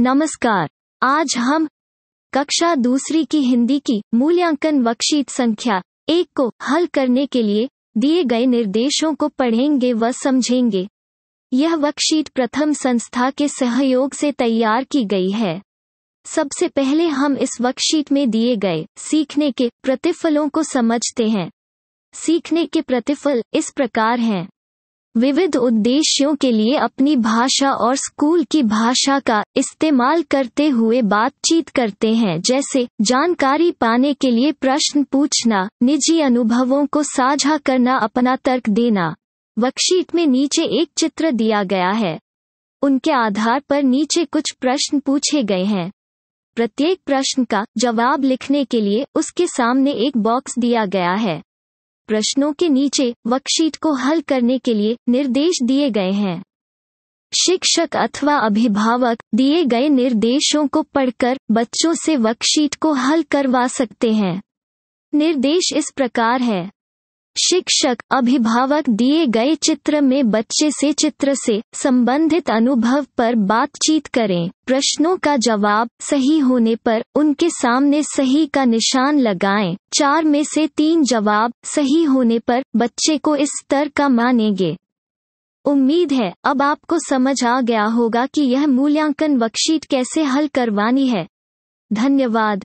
नमस्कार आज हम कक्षा दूसरी की हिंदी की मूल्यांकन वक्षीत संख्या एक को हल करने के लिए दिए गए निर्देशों को पढ़ेंगे व समझेंगे यह वक्षीट प्रथम संस्था के सहयोग से तैयार की गई है सबसे पहले हम इस वक्षीट में दिए गए सीखने के प्रतिफलों को समझते हैं सीखने के प्रतिफल इस प्रकार हैं विविध उद्देश्यों के लिए अपनी भाषा और स्कूल की भाषा का इस्तेमाल करते हुए बातचीत करते हैं जैसे जानकारी पाने के लिए प्रश्न पूछना निजी अनुभवों को साझा करना अपना तर्क देना वर्कशीट में नीचे एक चित्र दिया गया है उनके आधार पर नीचे कुछ प्रश्न पूछे गए हैं प्रत्येक प्रश्न का जवाब लिखने के लिए उसके सामने एक बॉक्स दिया गया है प्रश्नों के नीचे वर्कशीट को हल करने के लिए निर्देश दिए गए हैं शिक्षक अथवा अभिभावक दिए गए निर्देशों को पढ़कर बच्चों से वर्कशीट को हल करवा सकते हैं निर्देश इस प्रकार है शिक्षक अभिभावक दिए गए चित्र में बच्चे से चित्र से संबंधित अनुभव पर बातचीत करें प्रश्नों का जवाब सही होने पर उनके सामने सही का निशान लगाएं। चार में से तीन जवाब सही होने पर बच्चे को इस स्तर का मानेंगे उम्मीद है अब आपको समझ आ गया होगा कि यह मूल्यांकन वर्कशीट कैसे हल करवानी है धन्यवाद